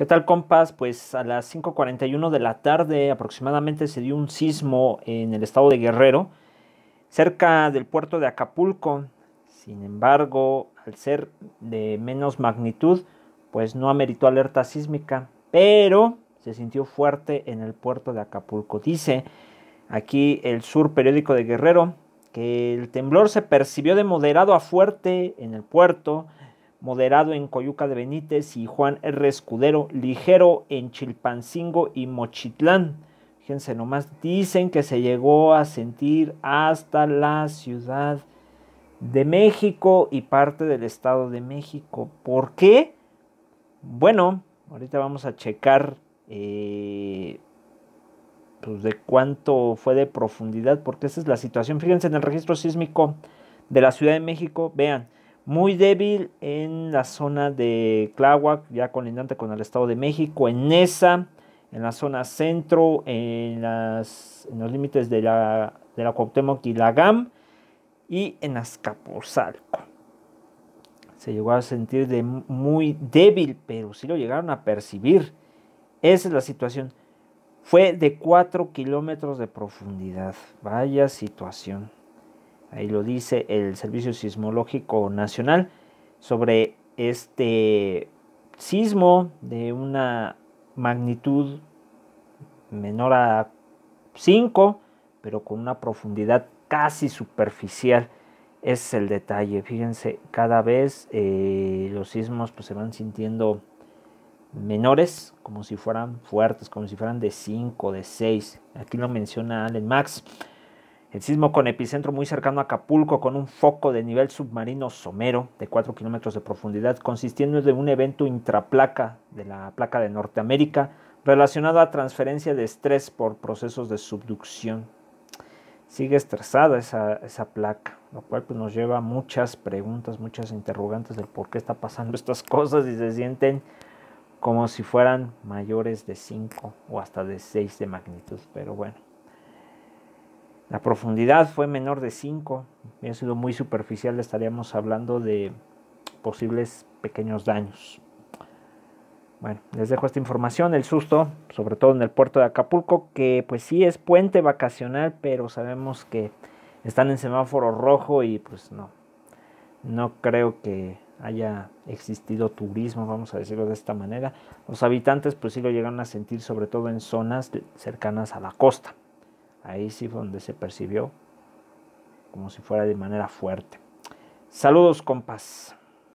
¿Qué tal, compas? Pues a las 5.41 de la tarde aproximadamente se dio un sismo en el estado de Guerrero, cerca del puerto de Acapulco. Sin embargo, al ser de menos magnitud, pues no ameritó alerta sísmica, pero se sintió fuerte en el puerto de Acapulco. Dice aquí el Sur Periódico de Guerrero que el temblor se percibió de moderado a fuerte en el puerto moderado en Coyuca de Benítez y Juan R. Escudero, ligero en Chilpancingo y Mochitlán. Fíjense nomás, dicen que se llegó a sentir hasta la Ciudad de México y parte del Estado de México. ¿Por qué? Bueno, ahorita vamos a checar eh, pues de cuánto fue de profundidad, porque esa es la situación. Fíjense en el registro sísmico de la Ciudad de México, vean, muy débil en la zona de Tláhuac, ya colindante con el Estado de México, en Nesa, en la zona centro, en, los límites de la, de y y en Azcapotzalco. Se llegó a sentir de muy débil, pero sí lo llegaron a percibir. Esa es la situación. Fue de 4 kilómetros de profundidad. Vaya situación ahí lo dice el Servicio Sismológico Nacional, sobre este sismo de una magnitud menor a 5, pero con una profundidad casi superficial. es el detalle. Fíjense, cada vez eh, los sismos pues, se van sintiendo menores, como si fueran fuertes, como si fueran de 5, de 6. Aquí lo menciona Allen Max. El sismo con epicentro muy cercano a Acapulco, con un foco de nivel submarino somero de 4 kilómetros de profundidad, consistiendo de un evento intraplaca de la placa de Norteamérica relacionado a transferencia de estrés por procesos de subducción. Sigue estresada esa, esa placa, lo cual pues, nos lleva muchas preguntas, muchas interrogantes del por qué está pasando estas cosas y se sienten como si fueran mayores de 5 o hasta de 6 de magnitud, pero bueno. La profundidad fue menor de 5, hubiera sido muy superficial, estaríamos hablando de posibles pequeños daños. Bueno, les dejo esta información, el susto, sobre todo en el puerto de Acapulco, que pues sí es puente vacacional, pero sabemos que están en semáforo rojo y pues no, no creo que haya existido turismo, vamos a decirlo de esta manera. Los habitantes pues sí lo llegan a sentir sobre todo en zonas cercanas a la costa. Ahí sí fue donde se percibió como si fuera de manera fuerte. Saludos, compas.